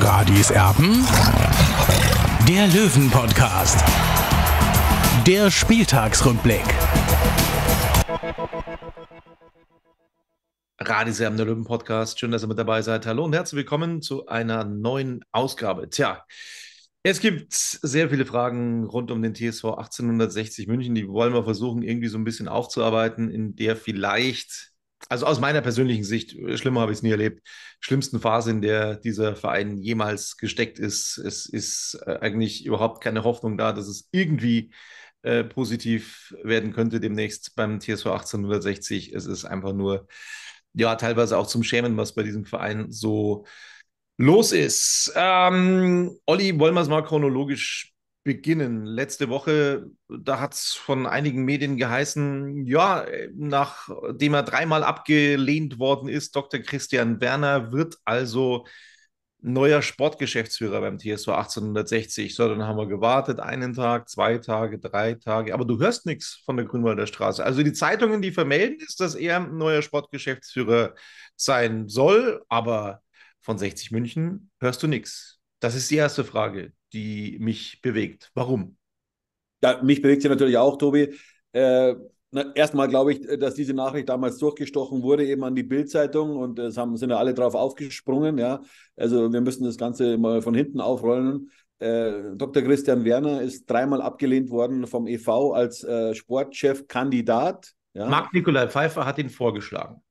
Radis Erben. Der Löwen-Podcast. Der Spieltagsrückblick. Radis Erben, der Löwen-Podcast. Schön, dass ihr mit dabei seid. Hallo und herzlich willkommen zu einer neuen Ausgabe. Tja, es gibt sehr viele Fragen rund um den TSV 1860 München. Die wollen wir versuchen, irgendwie so ein bisschen aufzuarbeiten, in der vielleicht also aus meiner persönlichen Sicht, äh, schlimmer habe ich es nie erlebt, schlimmsten Phase, in der dieser Verein jemals gesteckt ist. Es ist äh, eigentlich überhaupt keine Hoffnung da, dass es irgendwie äh, positiv werden könnte demnächst beim TSV 1860. Es ist einfach nur, ja, teilweise auch zum Schämen, was bei diesem Verein so los ist. Ähm, Olli, wollen wir es mal chronologisch beginnen. Letzte Woche, da hat es von einigen Medien geheißen, ja, nachdem er dreimal abgelehnt worden ist, Dr. Christian Werner wird also neuer Sportgeschäftsführer beim TSV 1860. So, dann haben wir gewartet, einen Tag, zwei Tage, drei Tage, aber du hörst nichts von der Grünwalder Straße. Also die Zeitungen, die vermelden ist, dass er neuer Sportgeschäftsführer sein soll, aber von 60 München hörst du nichts. Das ist die erste Frage die mich bewegt. Warum? Ja, mich bewegt sie natürlich auch, Tobi. Äh, na, erstmal glaube ich, dass diese Nachricht damals durchgestochen wurde, eben an die Bildzeitung und es haben, sind ja alle drauf aufgesprungen. Ja? Also wir müssen das Ganze mal von hinten aufrollen. Äh, Dr. Christian Werner ist dreimal abgelehnt worden vom EV als äh, Sportchefkandidat. Ja? Marc Nikolai Pfeiffer hat ihn vorgeschlagen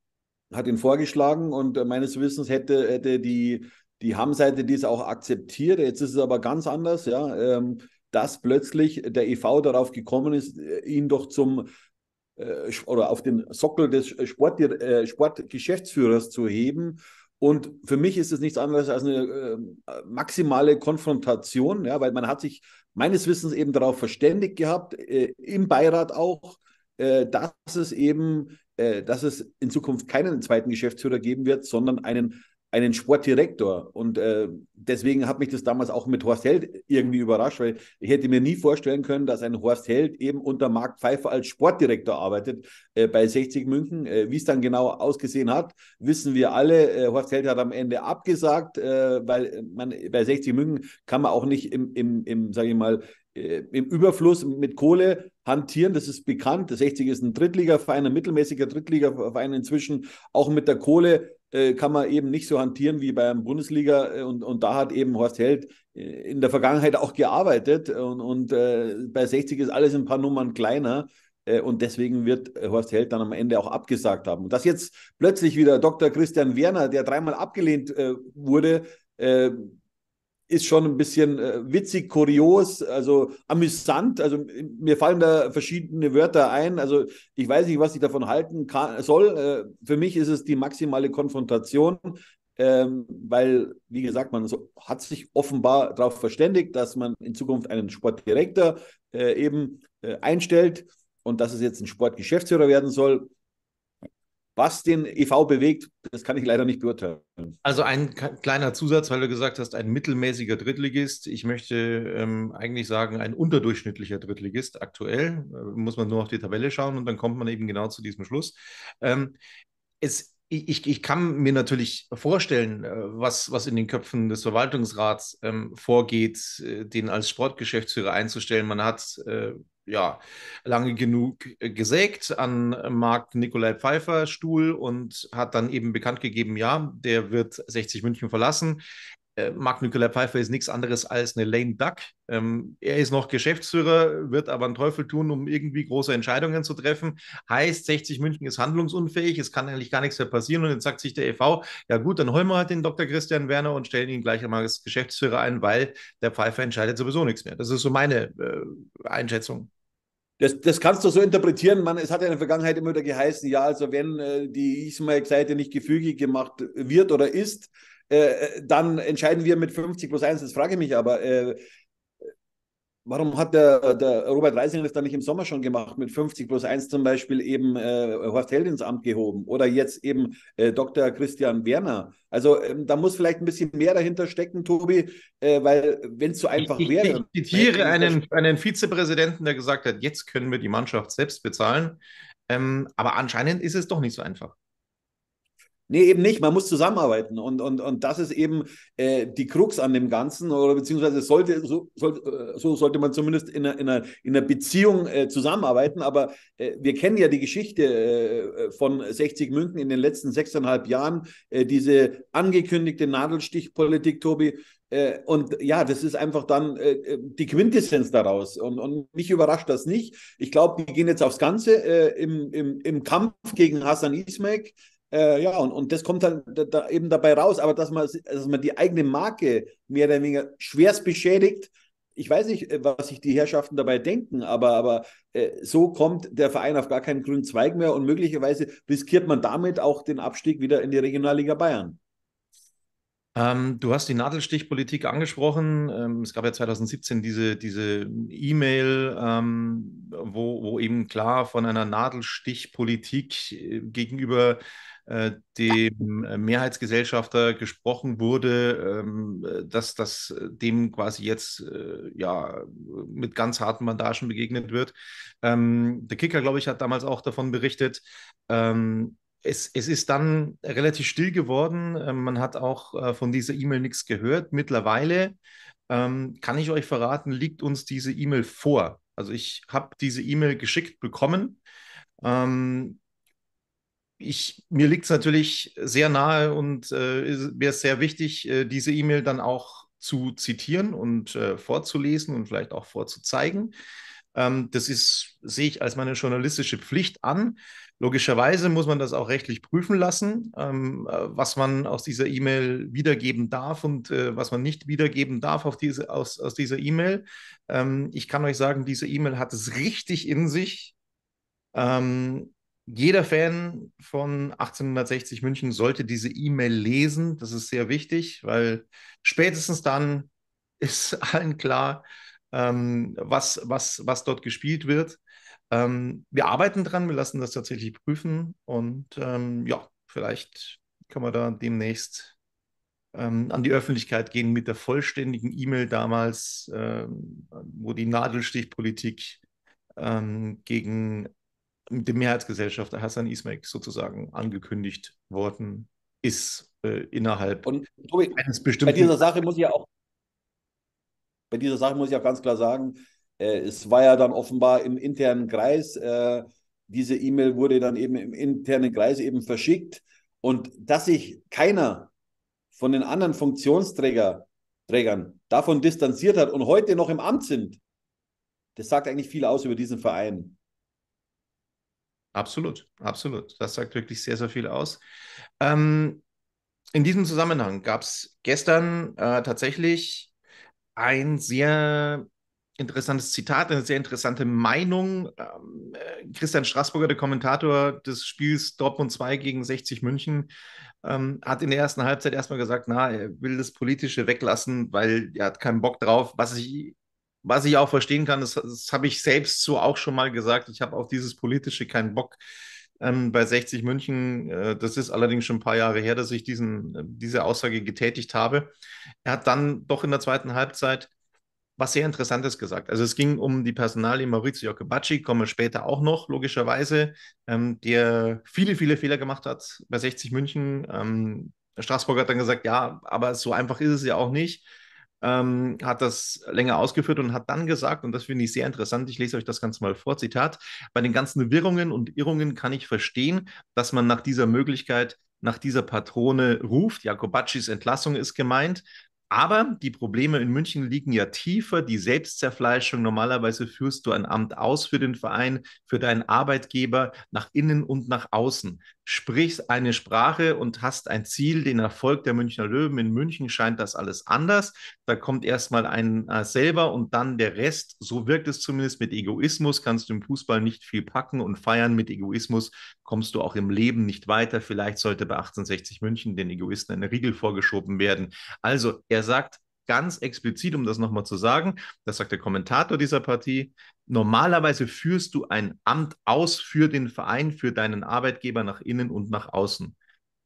hat ihn vorgeschlagen und äh, meines Wissens hätte, hätte die die Ham-Seite, die es auch akzeptiert. Jetzt ist es aber ganz anders, ja, ähm, dass plötzlich der EV darauf gekommen ist, äh, ihn doch zum äh, oder auf den Sockel des äh, Sport, äh, Sportgeschäftsführers zu heben. Und für mich ist es nichts anderes als eine äh, maximale Konfrontation, ja, weil man hat sich meines Wissens eben darauf verständigt gehabt, äh, im Beirat auch, dass es eben, dass es in Zukunft keinen zweiten Geschäftsführer geben wird, sondern einen einen Sportdirektor. Und äh, deswegen hat mich das damals auch mit Horst Held irgendwie überrascht, weil ich hätte mir nie vorstellen können, dass ein Horst Held eben unter Marc Pfeiffer als Sportdirektor arbeitet äh, bei 60 München. Äh, Wie es dann genau ausgesehen hat, wissen wir alle. Äh, Horst Held hat am Ende abgesagt, äh, weil man bei 60 München kann man auch nicht im, im, im sage ich mal, äh, im Überfluss mit Kohle hantieren, das ist bekannt. 60 ist ein Drittligaverein, ein mittelmäßiger Drittligaverein inzwischen, auch mit der Kohle äh, kann man eben nicht so hantieren wie beim Bundesliga. Äh, und, und da hat eben Horst Held äh, in der Vergangenheit auch gearbeitet. Und, und äh, bei 60 ist alles ein paar Nummern kleiner. und deswegen wird Horst Held dann am Ende auch abgesagt haben. Und dass jetzt plötzlich wieder Dr. Christian Werner, der dreimal abgelehnt äh, wurde, ist schon ein bisschen äh, witzig, kurios, also amüsant. Also mir fallen da verschiedene Wörter ein. Also ich weiß nicht, was ich davon halten kann, soll. Äh, für mich ist es die maximale Konfrontation, ähm, weil, wie gesagt, man so, hat sich offenbar darauf verständigt, dass man in Zukunft einen Sportdirektor äh, eben äh, einstellt und dass es jetzt ein Sportgeschäftsführer werden soll. Was den EV bewegt, das kann ich leider nicht beurteilen. Also ein kleiner Zusatz, weil du gesagt hast, ein mittelmäßiger Drittligist. Ich möchte ähm, eigentlich sagen, ein unterdurchschnittlicher Drittligist aktuell. Äh, muss man nur auf die Tabelle schauen und dann kommt man eben genau zu diesem Schluss. Ähm, es, ich, ich, kann mir natürlich vorstellen, äh, was, was in den Köpfen des Verwaltungsrats ähm, vorgeht, äh, den als Sportgeschäftsführer einzustellen. Man hat äh, ja, lange genug gesägt an Marc Nikolai Pfeiffer Stuhl und hat dann eben bekannt gegeben, ja, der wird 60 München verlassen. Äh, Marc Nikolai Pfeiffer ist nichts anderes als eine Lame Duck. Ähm, er ist noch Geschäftsführer, wird aber einen Teufel tun, um irgendwie große Entscheidungen zu treffen. Heißt, 60 München ist handlungsunfähig, es kann eigentlich gar nichts mehr passieren. Und dann sagt sich der EV, ja gut, dann holen wir halt den Dr. Christian Werner und stellen ihn gleich einmal als Geschäftsführer ein, weil der Pfeiffer entscheidet sowieso nichts mehr. Das ist so meine äh, Einschätzung. Das, das kannst du so interpretieren. Man, es hat ja in der Vergangenheit immer wieder geheißen, ja, also wenn äh, die Ismail-Seite nicht gefügig gemacht wird oder ist, äh, äh dann entscheiden wir mit 50 plus 1. Das frage ich mich aber. Äh, Warum hat der, der Robert Reisinger das dann nicht im Sommer schon gemacht, mit 50 plus 1 zum Beispiel eben äh, Horst Held ins Amt gehoben oder jetzt eben äh, Dr. Christian Werner? Also ähm, da muss vielleicht ein bisschen mehr dahinter stecken, Tobi, äh, weil wenn es so einfach ich, wäre. Ich zitiere einen, einen Vizepräsidenten, der gesagt hat, jetzt können wir die Mannschaft selbst bezahlen. Ähm, aber anscheinend ist es doch nicht so einfach. Nee, eben nicht. Man muss zusammenarbeiten. Und, und, und das ist eben äh, die Krux an dem Ganzen, oder beziehungsweise sollte, so, soll, äh, so sollte man zumindest in einer, in einer, in einer Beziehung äh, zusammenarbeiten. Aber äh, wir kennen ja die Geschichte äh, von 60 München in den letzten sechseinhalb Jahren, äh, diese angekündigte Nadelstichpolitik, Tobi. und ja, das ist einfach dann die Quintessenz daraus. Und, und mich überrascht das nicht. Ich glaube, die gehen jetzt aufs Ganze im, im, im Kampf gegen Hassan Ismail. Äh, ja, und, und das kommt dann da, da eben dabei raus, aber dass man, dass man die eigene Marke mehr oder weniger schwerst beschädigt, ich weiß nicht, äh, was sich die Herrschaften dabei denken, aber, aber äh, so kommt der Verein auf gar keinen grünen Zweig mehr und möglicherweise riskiert man damit auch den Abstieg wieder in die Regionalliga Bayern. Ähm, du hast die Nadelstichpolitik angesprochen. Ähm, es gab ja 2017 diese, diese E-Mail, ähm, wo, wo eben klar von einer Nadelstichpolitik äh, gegenüber äh, dem äh, Mehrheitsgesellschafter gesprochen wurde, ähm, äh, dass das dem quasi jetzt ja mit ganz harten Bandagen begegnet wird. Ähm, der Kicker, glaube ich, hat damals auch davon berichtet. Ähm, es, es, ist dann relativ still geworden. Man hat auch von dieser E-Mail nichts gehört. Mittlerweile kann ich euch verraten, liegt uns diese E-Mail vor. Also ich habe diese E-Mail geschickt bekommen. Ähm, ich, mir liegt es natürlich sehr nahe und äh, mir ist sehr wichtig, äh, diese E-Mail dann auch zu zitieren und äh, vorzulesen und vielleicht auch vorzuzeigen. Ähm, das ist, sehe ich als meine journalistische Pflicht an. Logischerweise muss man das auch rechtlich prüfen lassen, ähm, äh, was man aus dieser E-Mail wiedergeben darf und äh, was man nicht wiedergeben darf auf diese, aus, aus dieser E-Mail. Ähm, ich kann euch sagen, diese E-Mail hat es richtig in sich. Ähm, jeder Fan von 1860 München sollte diese E-Mail lesen. Das ist sehr wichtig, weil spätestens dann ist allen klar, ähm, was, was, was dort gespielt wird. Ähm, wir arbeiten dran, wir lassen das tatsächlich prüfen und ähm, ja, vielleicht können wir da demnächst ähm, an die Öffentlichkeit gehen mit der vollständigen E-Mail damals, ähm, wo die Nadelstichpolitik ähm, gegen mit der Mehrheitsgesellschaft Hassan Ismail sozusagen angekündigt worden ist äh, innerhalb Und, Tobi, eines bestimmten. Bei dieser Sache muss ich auch, bei dieser Sache muss ich auch ganz klar sagen, äh, es war ja dann offenbar im internen Kreis. Äh, diese E-Mail wurde dann eben im internen Kreis eben verschickt. Und dass sich keiner von den anderen Funktionsträgern davon distanziert hat und heute noch im Amt sind, das sagt eigentlich viel aus über diesen Verein. Absolut, absolut. Das sagt wirklich sehr, sehr viel aus. Ähm, in diesem Zusammenhang gab es gestern äh, tatsächlich ein sehr interessantes Zitat, eine sehr interessante Meinung. Ähm, äh, Christian Straßburger, der Kommentator des Spiels Dortmund 2 gegen 60 München, ähm, hat in der ersten Halbzeit erstmal gesagt, na, er will das Politische weglassen, weil er hat keinen Bock drauf, was ich was ich auch verstehen kann, das, das habe ich selbst so auch schon mal gesagt, ich habe auf dieses Politische keinen Bock. Ähm, bei 60 München, äh, das ist allerdings schon ein paar Jahre her, dass ich diesen, äh, diese Aussage getätigt habe. Er hat dann doch in der zweiten Halbzeit was sehr Interessantes gesagt. Also es ging um die Personalie Maurizio Kebacci, kommen wir später auch noch, logischerweise, ähm, der viele, viele Fehler gemacht hat bei 60 München. Ähm, Straßburg hat dann gesagt, ja, aber so einfach ist es ja auch nicht ähm, hat das länger ausgeführt und hat dann gesagt, und das finde ich sehr interessant, ich lese euch das Ganze mal vor, Zitat, bei den ganzen Wirrungen und Irrungen kann ich verstehen, dass man nach dieser Möglichkeit, nach dieser Patrone ruft, Jakobaccis Entlassung ist gemeint, aber die Probleme in München liegen ja tiefer. Die Selbstzerfleischung, normalerweise führst du ein Amt aus für den Verein, für deinen Arbeitgeber, nach innen und nach außen sprichst eine Sprache und hast ein Ziel, den Erfolg der Münchner Löwen. In München scheint das alles anders. Da kommt erstmal ein äh, selber und dann der Rest. So wirkt es zumindest mit Egoismus. Kannst du im Fußball nicht viel packen und feiern. Mit Egoismus kommst du auch im Leben nicht weiter. Vielleicht sollte bei 1860 München den Egoisten ein Riegel vorgeschoben werden. Also, er sagt, ganz explizit, um das nochmal zu sagen, das sagt der Kommentator dieser Partie, normalerweise führst du ein Amt aus für den Verein, für deinen Arbeitgeber nach innen und nach außen.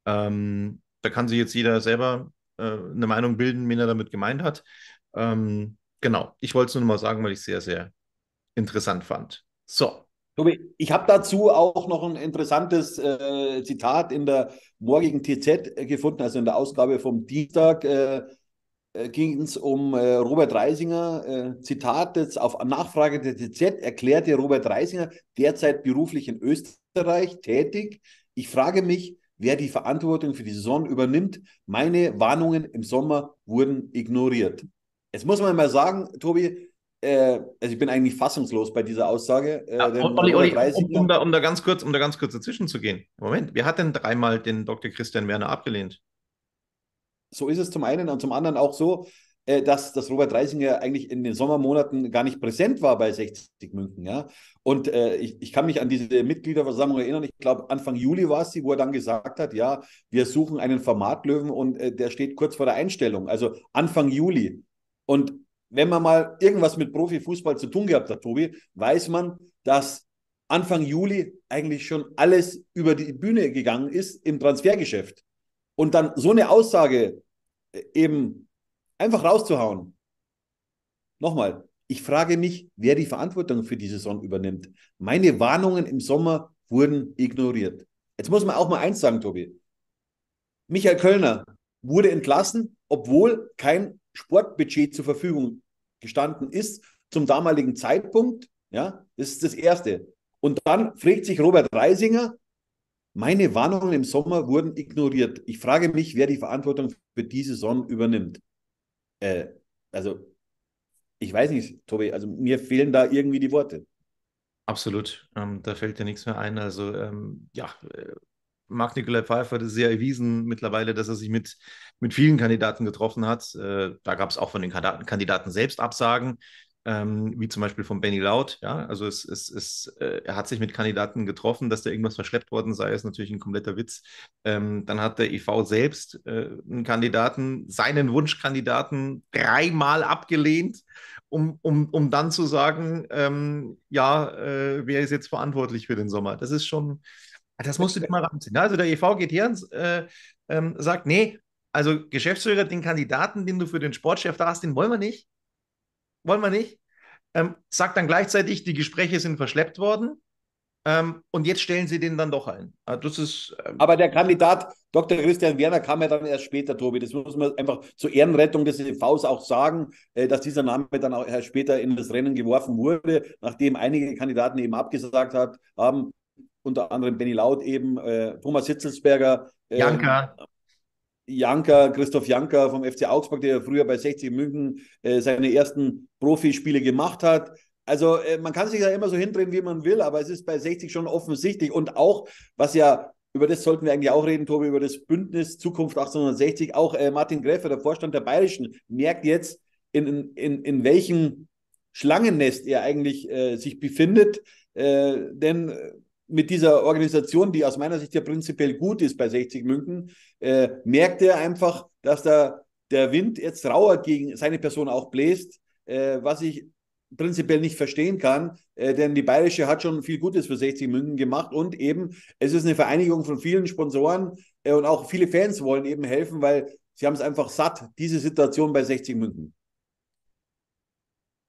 Ähm, da kann sich jetzt jeder selber äh, eine Meinung bilden, wen er damit gemeint hat. Ähm, genau, ich wollte es nur nochmal sagen, weil ich es sehr, sehr interessant fand. So. Tobi, ich habe dazu auch noch ein interessantes äh, Zitat in der morgigen TZ äh, gefunden, also in der Ausgabe vom Dienstag. Äh, äh, ging es um äh, Robert Reisinger. Äh, Zitat jetzt auf Nachfrage der TZ erklärte Robert Reisinger, derzeit beruflich in Österreich tätig. Ich frage mich, wer die Verantwortung für die Saison übernimmt. Meine Warnungen im Sommer wurden ignoriert. Jetzt muss man mal sagen, Tobi, äh, also ich bin eigentlich fassungslos bei dieser Aussage. Äh, ja, Olli, Olli, um, um, da, um da ganz kurz, um da ganz kurz dazwischen zu gehen. Moment, wer hat denn dreimal den Dr. Christian Werner abgelehnt? so ist es zum einen und zum anderen auch so, äh, dass, dass Robert Reisinger eigentlich in den Sommermonaten gar nicht präsent war bei 60 Münken. Ja? Und äh, ich, ich kann mich an diese Mitgliederversammlung erinnern, ich glaube Anfang Juli war es sie, wo er dann gesagt hat, ja, wir suchen einen Formatlöwen und äh, der steht kurz vor der Einstellung, also Anfang Juli. Und wenn man mal irgendwas mit Profifußball zu tun gehabt hat, Tobi, weiß man, dass Anfang Juli eigentlich schon alles über die Bühne gegangen ist im Transfergeschäft. Und dann so eine Aussage äh, eben einfach rauszuhauen. Nochmal, ich frage mich, wer die Verantwortung für die Saison übernimmt. Meine Warnungen im Sommer wurden ignoriert. Jetzt muss man auch mal eins sagen, Tobi. Michael Kölner wurde entlassen, obwohl kein Sportbudget zur Verfügung gestanden ist zum damaligen Zeitpunkt. Ja, das ist das Erste. Und dann fragt sich Robert Reisinger, meine Warnungen im Sommer wurden ignoriert. Ich frage mich, wer die Verantwortung für diese Saison übernimmt. Äh, also, ich weiß nicht, Tobi, also mir fehlen da irgendwie die Worte. Absolut, ähm, da fällt ja nichts mehr ein. Also, ähm, ja, äh, Marc Nikolai Pfeiffer hat es sehr erwiesen mittlerweile, dass er sich mit, mit vielen Kandidaten getroffen hat. Äh, da gab es auch von den Kandidaten selbst Absagen ähm, wie zum Beispiel von Benny Laut. Ja? Also es, es, es, äh, er hat sich mit Kandidaten getroffen, dass da irgendwas verschleppt worden sei, ist natürlich ein kompletter Witz. Ähm, dann hat der EV selbst äh, einen Kandidaten, seinen Wunschkandidaten dreimal abgelehnt, um, um, um dann zu sagen, ähm, ja, äh, wer ist jetzt verantwortlich für den Sommer? Das ist schon, ah, das musst du dir mal ranziehen. Also der EV geht her und äh, ähm, sagt, nee, also Geschäftsführer, den Kandidaten, den du für den Sportchef da hast, den wollen wir nicht wollen wir nicht. Ähm, sagt dann gleichzeitig, die Gespräche sind verschleppt worden. Ähm, und jetzt stellen sie den dann doch ein. Ah, das ist, ähm Aber der Kandidat Dr. Christian Werner kam ja dann erst später, Tobi. Das muss man einfach zur Ehrenrettung des EVs auch sagen, äh, dass dieser Name dann auch erst später in das Rennen geworfen wurde, nachdem einige Kandidaten eben abgesagt hat, haben, unter anderem Benny Laut eben, äh, Thomas Hitzelsberger, äh, Janka. Janka, Christoph Janka vom FC Augsburg, der früher bei 60 München äh, seine ersten Profispiele gemacht hat. Also äh, man kann sich da immer so hindrehen, wie man will, aber es ist bei 60 schon offensichtlich. Und auch, was ja, über das sollten wir eigentlich auch reden, Tobi, über das Bündnis Zukunft 1860, auch äh, Martin Greffer, der Vorstand der Bayerischen, merkt jetzt, in, in, in welchem Schlangennest er eigentlich äh, sich befindet. Äh, denn äh, mit dieser Organisation, die aus meiner Sicht ja prinzipiell gut ist bei 60 Münken, äh, merkt er einfach, dass da der Wind jetzt rauer gegen seine Person auch bläst, äh, was ich prinzipiell nicht verstehen kann, äh, denn die Bayerische hat schon viel Gutes für 60 Münken gemacht und eben, es ist eine Vereinigung von vielen Sponsoren äh, und auch viele Fans wollen eben helfen, weil sie haben es einfach satt, diese Situation bei 60 Münken.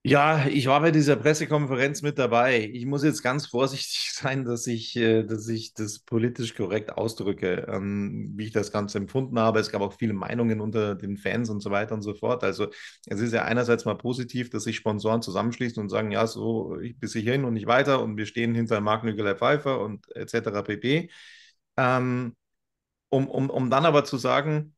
Ja, ich war bei dieser Pressekonferenz mit dabei. Ich muss jetzt ganz vorsichtig sein, dass ich, äh, dass ich das politisch korrekt ausdrücke, ähm, wie ich das Ganze empfunden habe. Es gab auch viele Meinungen unter den Fans und so weiter und so fort. Also es ist ja einerseits mal positiv, dass sich Sponsoren zusammenschließen und sagen, ja, so bis hierhin und nicht weiter und wir stehen hinter Marc Nicolai Pfeiffer und etc. pp. Ähm, um, um, um dann aber zu sagen,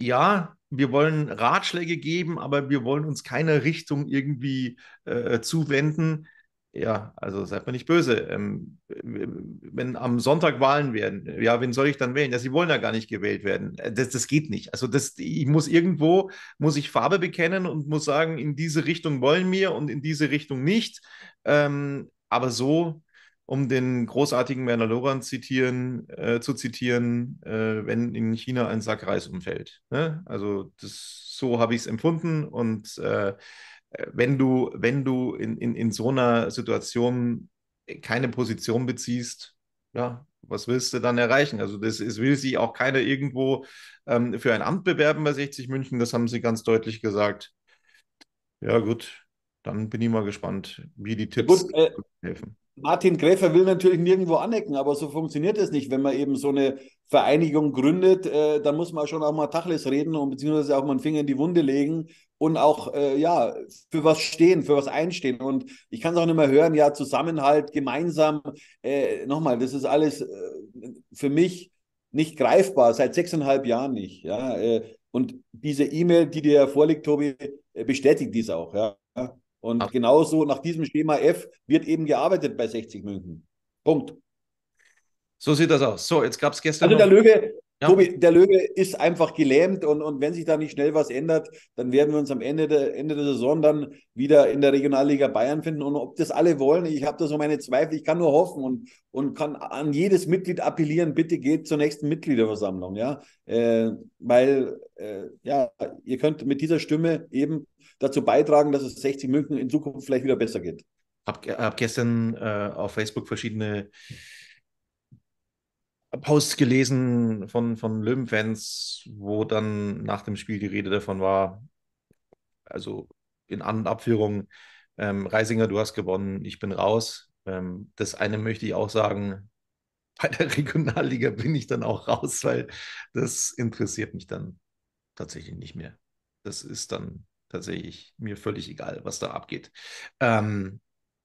ja, wir wollen Ratschläge geben, aber wir wollen uns keiner Richtung irgendwie äh, zuwenden. Ja, also seid mir nicht böse. Ähm, wenn am Sonntag Wahlen werden, ja, wen soll ich dann wählen? Ja, sie wollen ja gar nicht gewählt werden. Äh, das, das geht nicht. Also das, ich muss irgendwo, muss ich Farbe bekennen und muss sagen, in diese Richtung wollen wir und in diese Richtung nicht. Ähm, aber so um den großartigen Werner Lorenz zitieren, äh, zu zitieren, äh, wenn in China ein Sack Reis umfällt. Ne? Also das, so habe ich es empfunden und äh, wenn du, wenn du in, in, in so einer Situation keine Position beziehst, ja, was willst du dann erreichen? Also das ist, will sich auch keiner irgendwo ähm, für ein Amt bewerben bei 60 München, das haben sie ganz deutlich gesagt. Ja gut, dann bin ich mal gespannt, wie die Tipps gut, äh, helfen. Martin Gräfer will natürlich nirgendwo anecken, aber so funktioniert es nicht. Wenn man eben so eine Vereinigung gründet, äh, dann muss man schon auch mal Tachles reden und beziehungsweise auch mal einen Finger in die Wunde legen und auch äh, ja für was stehen, für was einstehen. Und ich kann es auch nicht mehr hören, ja, Zusammenhalt, gemeinsam. Äh, Nochmal, das ist alles äh, für mich nicht greifbar, seit sechseinhalb Jahren nicht. Ja? Äh. und diese E-Mail, die dir vorliegt, Tobi, äh, bestätigt dies auch. Ja? Und Ach. genauso nach diesem Schema F wird eben gearbeitet bei 60 München. Punkt. So sieht das aus. So, jetzt gab es gestern. Also der Löwe, ja. Tobi, der Löwe ist einfach gelähmt und, und wenn sich da nicht schnell was ändert, dann werden wir uns am Ende der, Ende der Saison dann wieder in der Regionalliga Bayern finden. Und ob das alle wollen, ich habe da so meine Zweifel, ich kann nur hoffen und, und kann an jedes Mitglied appellieren, bitte geht zur nächsten Mitgliederversammlung, ja. Äh, weil, äh, ja, ihr könnt mit dieser Stimme eben dazu beitragen, dass es 60 München in Zukunft vielleicht wieder besser geht. Habe hab gestern äh, auf Facebook verschiedene Posts gelesen von, von Löwenfans, wo dann nach dem Spiel die Rede davon war, also in An- und Abführung, ähm, Reisinger, du hast gewonnen, ich bin raus. Ähm, das eine möchte ich auch sagen, bei der Regionalliga bin ich dann auch raus, weil das interessiert mich dann tatsächlich nicht mehr. Das ist dann tatsächlich mir völlig egal, was da abgeht. Ähm,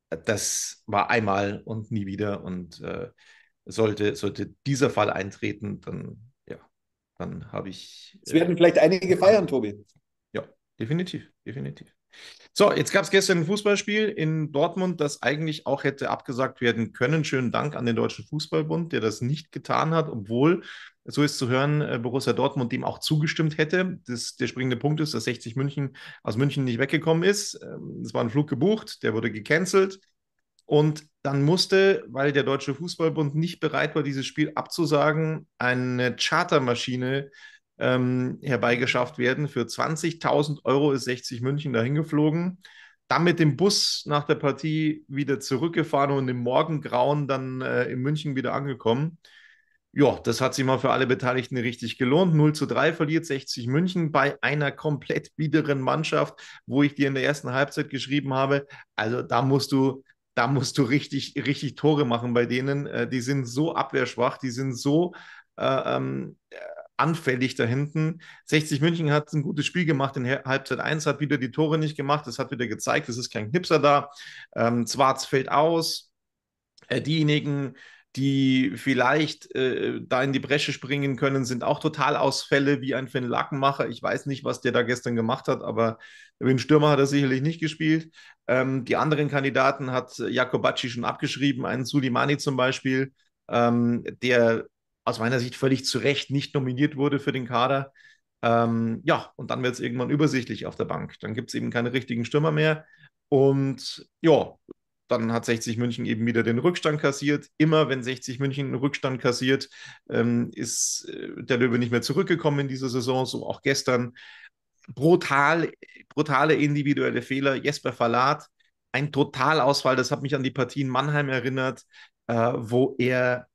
das war einmal und nie wieder. Und äh, sollte, sollte dieser Fall eintreten, dann, ja, dann habe ich. Es werden äh, vielleicht einige feiern, Tobi. Ja, definitiv, definitiv. So, jetzt gab es gestern ein Fußballspiel in Dortmund, das eigentlich auch hätte abgesagt werden können. Schönen Dank an den Deutschen Fußballbund, der das nicht getan hat, obwohl, so ist zu hören, äh, Borussia Dortmund dem auch zugestimmt hätte. Das, der springende Punkt ist, dass 60 München aus München nicht weggekommen ist. Ähm, es war ein Flug gebucht, der wurde gecancelt. Und dann musste, weil der Deutsche Fußballbund nicht bereit war, dieses Spiel abzusagen, eine Chartermaschine ähm, herbeigeschafft werden. Für 20.000 Euro ist 60 München dahin geflogen, dann mit dem Bus nach der Partie wieder zurückgefahren und im Morgengrauen dann äh, in München wieder angekommen. Ja, das hat sich mal für alle Beteiligten richtig gelohnt. 0 zu 3 verliert 60 München bei einer komplett biederen Mannschaft, wo ich dir in der ersten Halbzeit geschrieben habe, also da musst du, da musst du richtig, richtig Tore machen bei denen. Äh, die sind so abwehrschwach, die sind so äh, ähm, anfällig da hinten. 60 München hat ein gutes Spiel gemacht. In Halbzeit 1 hat wieder die Tore nicht gemacht. Das hat wieder gezeigt, es ist kein Knipser da. Ähm, Zwarz fällt aus. Äh, diejenigen, die vielleicht äh, da in die Bresche springen können, sind auch Totalausfälle wie ein Finn Lackenmacher. Ich weiß nicht, was der da gestern gemacht hat, aber den Stürmer hat er sicherlich nicht gespielt. Ähm, die anderen Kandidaten hat Jakobacci schon abgeschrieben, einen Sulimani zum Beispiel, ähm, der aus meiner Sicht völlig zu Recht nicht nominiert wurde für den Kader. Ähm, ja, und dann wird es irgendwann übersichtlich auf der Bank. Dann gibt es eben keine richtigen Stürmer mehr. Und ja, dann hat 60 München eben wieder den Rückstand kassiert. Immer wenn 60 München einen Rückstand kassiert, ähm, ist äh, der Löwe nicht mehr zurückgekommen in dieser Saison, so auch gestern. Brutal, brutale individuelle Fehler. Jesper Verlat, ein Totalausfall, das hat mich an die Partie in Mannheim erinnert, äh, wo er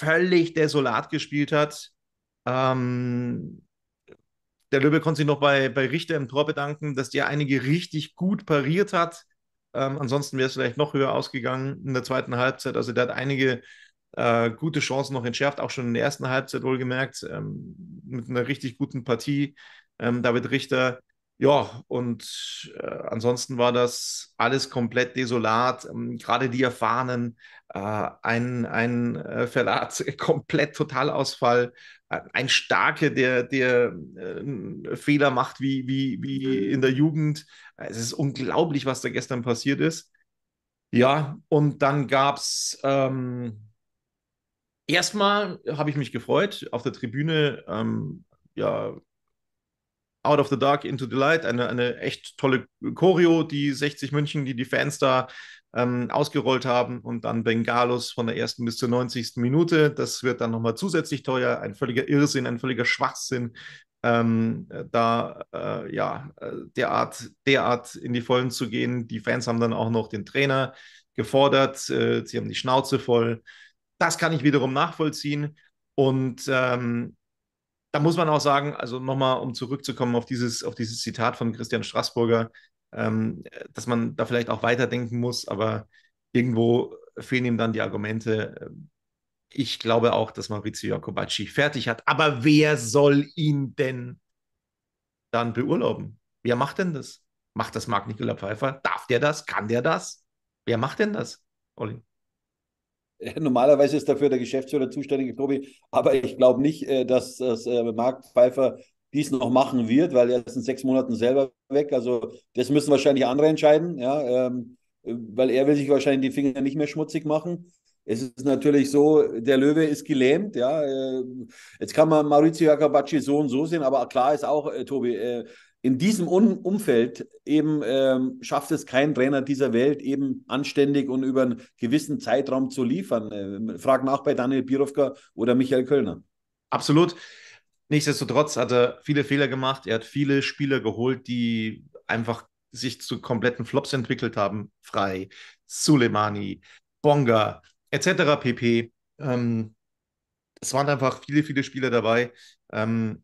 völlig desolat gespielt hat. Ähm, der Löwe konnte sich noch bei, bei Richter im Tor bedanken, dass der einige richtig gut pariert hat. Ähm, ansonsten wäre es vielleicht noch höher ausgegangen in der zweiten Halbzeit. Also der hat einige äh, gute Chancen noch entschärft, auch schon in der ersten Halbzeit wohlgemerkt, ähm, mit einer richtig guten Partie. Ähm, David Richter ja, und äh, ansonsten war das alles komplett desolat. Ähm, gerade die Erfahrenen, äh, ein, ein äh, Verlat, komplett Totalausfall, äh, ein Starke, der, der äh, Fehler macht wie, wie, wie in der Jugend. Es ist unglaublich, was da gestern passiert ist. Ja, und dann gab es ähm, erstmal, habe ich mich gefreut, auf der Tribüne, ähm, ja, Out of the Dark into the Light, eine, eine echt tolle Choreo, die 60 München, die die Fans da ähm, ausgerollt haben und dann Bengalos von der ersten bis zur 90. Minute. Das wird dann nochmal zusätzlich teuer, ein völliger Irrsinn, ein völliger Schwachsinn, ähm, äh, da äh, ja äh, derart, derart in die Vollen zu gehen. Die Fans haben dann auch noch den Trainer gefordert, äh, sie haben die Schnauze voll. Das kann ich wiederum nachvollziehen. Und ähm, da muss man auch sagen, also nochmal, um zurückzukommen auf dieses, auf dieses Zitat von Christian Straßburger, ähm, dass man da vielleicht auch weiterdenken muss, aber irgendwo fehlen ihm dann die Argumente. Ich glaube auch, dass Maurizio Jacobacci fertig hat. Aber wer soll ihn denn dann beurlauben? Wer macht denn das? Macht das Marc Nicola Pfeiffer? Darf der das? Kann der das? Wer macht denn das, Olli? Normalerweise ist dafür der Geschäftsführer zuständig, Tobi, aber ich glaube nicht, äh, dass, dass äh, Marc Pfeiffer dies noch machen wird, weil er ist in sechs Monaten selber weg. Also das müssen wahrscheinlich andere entscheiden, ja, ähm, weil er will sich wahrscheinlich die Finger nicht mehr schmutzig machen. Es ist natürlich so, der Löwe ist gelähmt, ja. Äh, jetzt kann man Maurizio Jacobacci so und so sehen, aber klar ist auch, Tobi, in diesem Un Umfeld eben ähm, schafft es kein Trainer dieser Welt eben anständig und über einen gewissen Zeitraum zu liefern. Ähm, frag nach bei Daniel Birovka oder Michael Kölner. Absolut. Nichtsdestotrotz hat er viele Fehler gemacht. Er hat viele Spieler geholt, die einfach sich zu kompletten Flops entwickelt haben. Frei, Suleimani, Bonga, etc. pp. Ähm, es waren einfach viele, viele Spieler dabei, ähm,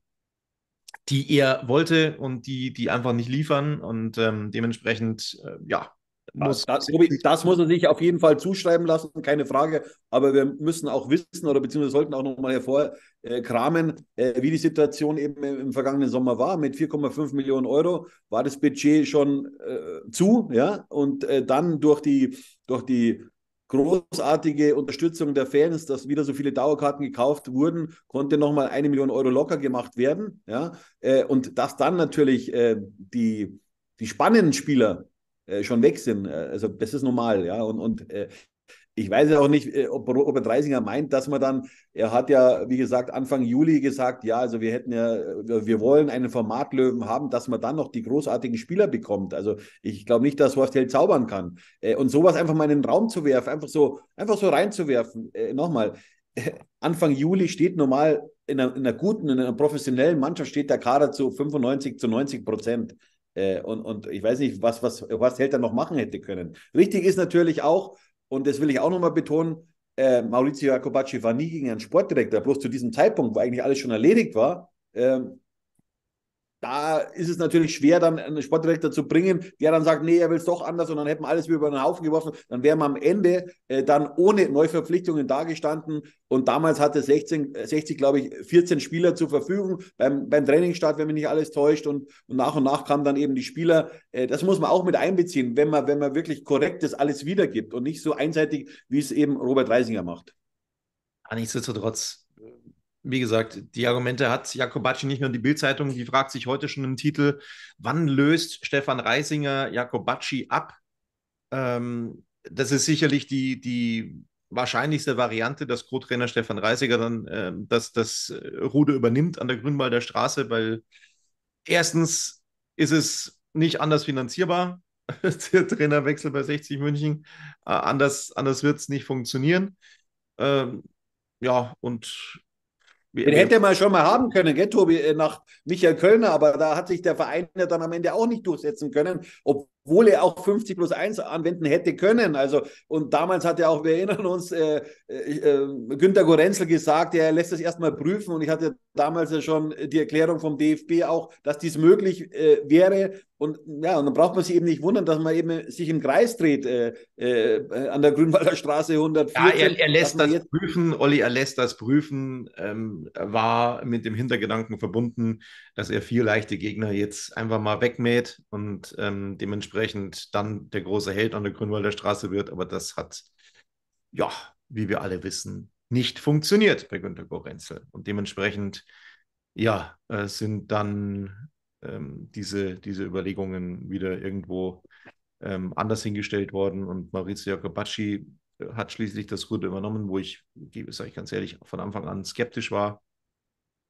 die er wollte und die, die einfach nicht liefern. Und ähm, dementsprechend, äh, ja, muss. Das, das, muss er sich auf jeden Fall zuschreiben lassen, keine Frage. Aber wir müssen auch wissen oder beziehungsweise sollten auch nochmal hervorkramen, äh, äh, wie die Situation eben im, im vergangenen Sommer war. Mit 4,5 Millionen Euro war das Budget schon äh, zu, ja. Und äh, dann durch die, durch die großartige Unterstützung der Fans, dass wieder so viele Dauerkarten gekauft wurden, konnte nochmal eine Million Euro locker gemacht werden. Ja? Äh, und dass dann natürlich äh, die, die spannenden Spieler äh, schon weg sind, also das ist normal. Ja? Und, und ich weiß ja auch nicht, äh, ob Robert Reisinger meint, dass man dann, er hat ja, wie gesagt, Anfang Juli gesagt, ja, also wir hätten ja, wir wollen einen Formatlöwen haben, dass man dann noch die großartigen Spieler bekommt. Also ich glaube nicht, dass Horst Held zaubern kann. Äh, und sowas einfach mal in den Raum zu werfen, einfach so, einfach so reinzuwerfen. Äh, nochmal, Anfang Juli steht normal in einer, in einer, guten, in einer professionellen Mannschaft steht der Kader zu 95, zu 90 Prozent. Und, und ich weiß nicht, was, was Horst Held dann noch machen hätte können. Richtig ist natürlich auch, und das will ich auch nochmal betonen, äh, Maurizio Jacobacci war nie gegen einen Sportdirektor, bloß zu diesem Zeitpunkt, wo eigentlich alles schon erledigt war, ähm, da ist es natürlich schwer, dann einen Sportdirektor zu bringen, der dann sagt, nee, er will es doch anders und dann hätten wir alles wieder über den Haufen geworfen. Dann wären wir am Ende äh, dann ohne Neuverpflichtungen dagestanden. Und damals hatte 16, 60, glaube ich, 14 Spieler zur Verfügung beim, beim Trainingsstart, wenn mich nicht alles täuscht. Und, und nach und nach kamen dann eben die Spieler. Äh, das muss man auch mit einbeziehen, wenn man, wenn man wirklich korrekt das alles wiedergibt und nicht so einseitig, wie es eben Robert Reisinger macht. Ah, nichtsdestotrotz wie gesagt, die Argumente hat Jakobacci nicht nur die Bildzeitung, die fragt sich heute schon im Titel, wann löst Stefan Reisinger Jakobacci ab? Ähm, das ist sicherlich die, die wahrscheinlichste Variante, dass Co-Trainer Stefan Reisinger dann äh, das, das äh, Ruder übernimmt an der Grünwalder Straße, weil erstens ist es nicht anders finanzierbar, der Trainerwechsel bei 60 München. Äh, anders anders wird es nicht funktionieren. Ähm, ja, und den hätte man schon mal haben können, gell, Tobi, äh, nach Michael Kölner, aber da hat sich der Verein ja dann am Ende auch nicht durchsetzen können, obwohl obwohl er auch 50 plus 1 anwenden hätte können. Also, und damals hat er auch, wir erinnern uns, äh, äh, äh, Günter Gorenzel gesagt, er lässt das erstmal prüfen. Und ich hatte damals ja schon die Erklärung vom DFB auch, dass dies möglich äh, wäre. Und ja, und dann braucht man sich eben nicht wundern, dass man eben sich im Kreis dreht äh, äh, an der Grünwalder Straße 104. Ja, er, er lässt das prüfen, Olli, er lässt das prüfen, ähm, war mit dem Hintergedanken verbunden, dass er vier leichte Gegner jetzt einfach mal wegmäht und ähm, dementsprechend dann der große Held an der Grünwalder Straße wird. Aber das hat, ja, wie wir alle wissen, nicht funktioniert bei Günter Gorenzel. Und dementsprechend, ja, äh, sind dann ähm, diese, diese Überlegungen wieder irgendwo ähm, anders hingestellt worden. Und Maurizio Jacobacci äh, hat schließlich das Ruder übernommen, wo ich, gebe es euch ganz ehrlich, von Anfang an skeptisch war.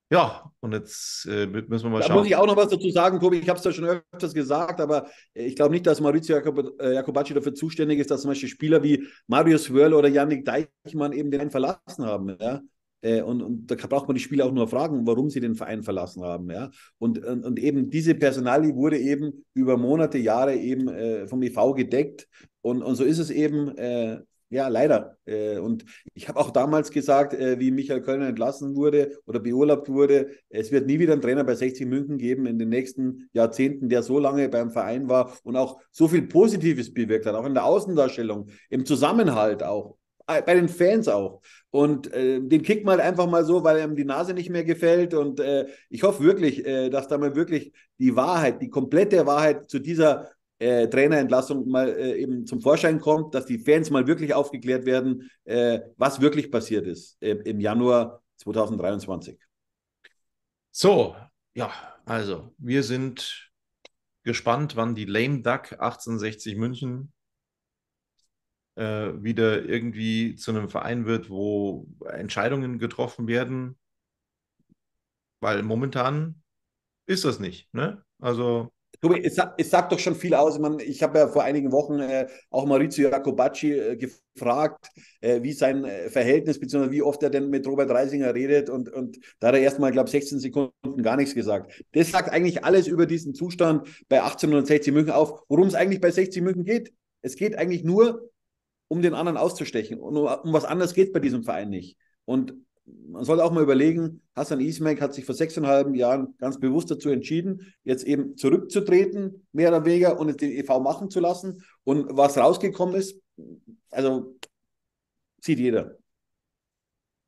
Ja, und jetzt äh, müssen wir mal da schauen. Da muss ich auch noch was dazu sagen, Tobi. Ich habe es ja schon öfters gesagt, aber äh, ich glaube nicht, dass Maurizio Jacob, äh, Jacobacci dafür zuständig ist, dass zum Beispiel Spieler wie Marius Wörl oder Yannick Deichmann eben den Verein verlassen haben. Ja? Äh, und, und, da braucht man die Spieler auch nur fragen, warum sie den Verein verlassen haben. Ja? Und, und, und eben diese Personalie wurde eben über Monate, Jahre eben äh, vom EV gedeckt. Und, und so ist es eben ja, leider. Äh, und ich habe auch damals gesagt, äh, wie Michael Kölner entlassen wurde oder beurlaubt wurde, es wird nie wieder einen Trainer bei 60 München geben in den nächsten Jahrzehnten, der so lange beim Verein war und auch so viel Positives bewirkt hat, auch in der Außendarstellung, im Zusammenhalt auch, äh, bei den Fans auch. Und äh, den kickt man halt einfach mal so, weil ihm die Nase nicht mehr gefällt. Und äh, ich hoffe wirklich, äh, dass da mal wirklich die Wahrheit, die komplette Wahrheit zu dieser äh, Trainerentlassung mal äh, eben zum Vorschein kommt, dass die Fans mal wirklich aufgeklärt werden, äh, was wirklich passiert ist äh, im Januar 2023. So, ja, also wir sind gespannt, wann die Lame Duck 1860 München äh, wieder irgendwie zu einem Verein wird, wo Entscheidungen getroffen werden, weil momentan ist das nicht. Ne? Also Tobi, es, es, sagt doch schon viel aus. Ich, meine, ich, habe ja vor einigen Wochen äh, auch Maurizio Jacobacci äh, gefragt, äh, wie sein äh, Verhältnis, beziehungsweise wie oft er denn mit Robert Reisinger redet. Und, und da hat er erstmal, glaube ich, 16 Sekunden gar nichts gesagt. Das sagt eigentlich alles über diesen Zustand bei 1860 München auf, worum es eigentlich bei 60 München geht. Es geht eigentlich nur, um den anderen auszustechen. Und um, um was anderes geht bei diesem Verein nicht. Und man sollte auch mal überlegen, Hassan Ismail hat sich vor sechseinhalb Jahren ganz bewusst dazu entschieden, jetzt eben zurückzutreten, mehr oder weniger, und den EV machen zu lassen. Und was rausgekommen ist, also sieht jeder.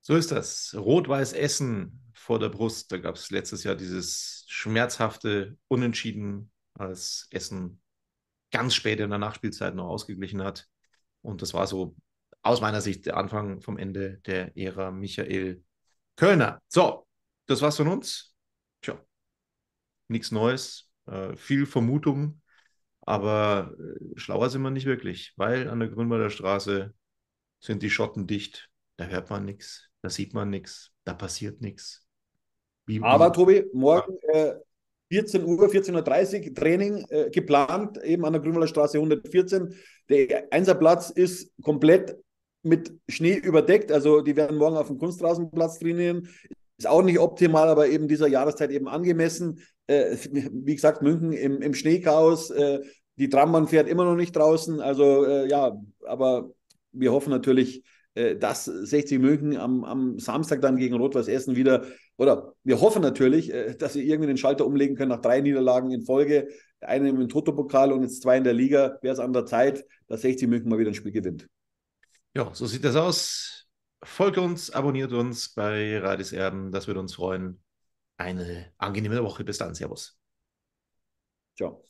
So ist das. Rot-Weiß Essen vor der Brust. Da gab es letztes Jahr dieses schmerzhafte Unentschieden, als Essen ganz spät in der Nachspielzeit noch ausgeglichen hat. Und das war so aus meiner Sicht der Anfang vom Ende der Ära Michael Kölner. So, das war's von uns. Tja, nichts Neues, äh, viel Vermutung, aber äh, schlauer sind wir nicht wirklich, weil an der Grünwalder Straße sind die Schotten dicht, da hört man nichts, da sieht man nichts, da passiert nichts. Aber Tobi, morgen äh, 14 Uhr, 14.30 Uhr Training äh, geplant, eben an der Grünwalder Straße 114. Der Einserplatz ist komplett mit Schnee überdeckt. Also die werden morgen auf dem Kunstrasenplatz trainieren. Ist auch nicht optimal, aber eben dieser Jahreszeit eben angemessen. Äh, wie gesagt, München im, im Schneechaos. Äh, die Trambahn fährt immer noch nicht draußen. Also äh, ja, aber wir hoffen natürlich, äh, dass 60 München am, am Samstag dann gegen Rot-Weiß Essen wieder, oder wir hoffen natürlich, äh, dass sie irgendwie den Schalter umlegen können nach drei Niederlagen in Folge, eine im Toto-Pokal und jetzt zwei in der Liga. Wäre es an der Zeit, dass 60 München mal wieder ein Spiel gewinnt. Ja, so sieht das aus. Folgt uns, abonniert uns bei Radis Erben, das würde uns freuen. Eine angenehme Woche. Bis dann. Servus. Ciao.